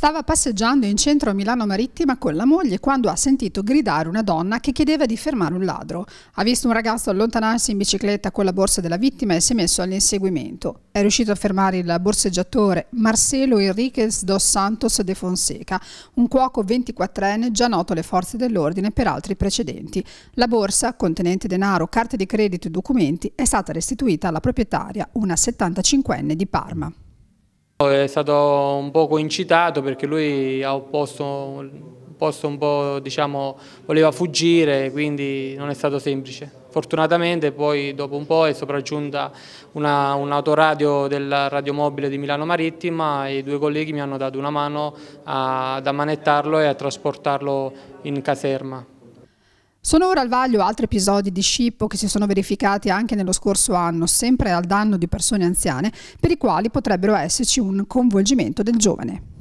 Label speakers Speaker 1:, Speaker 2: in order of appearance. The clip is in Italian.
Speaker 1: Stava passeggiando in centro a Milano Marittima con la moglie quando ha sentito gridare una donna che chiedeva di fermare un ladro. Ha visto un ragazzo allontanarsi in bicicletta con la borsa della vittima e si è messo all'inseguimento. È riuscito a fermare il borseggiatore Marcelo Enriquez dos Santos de Fonseca, un cuoco 24enne già noto alle forze dell'ordine per altri precedenti. La borsa, contenente denaro, carte di credito e documenti, è stata restituita alla proprietaria, una 75enne di Parma.
Speaker 2: È stato un poco incitato perché lui ha opposto un un po', diciamo, voleva fuggire, quindi non è stato semplice. Fortunatamente poi dopo un po' è sopraggiunta un'autoradio un autoradio radiomobile di Milano Marittima e i due colleghi mi hanno dato una mano a, ad ammanettarlo e a trasportarlo in caserma.
Speaker 1: Sono ora al vaglio altri episodi di scippo che si sono verificati anche nello scorso anno, sempre al danno di persone anziane, per i quali potrebbero esserci un coinvolgimento del giovane.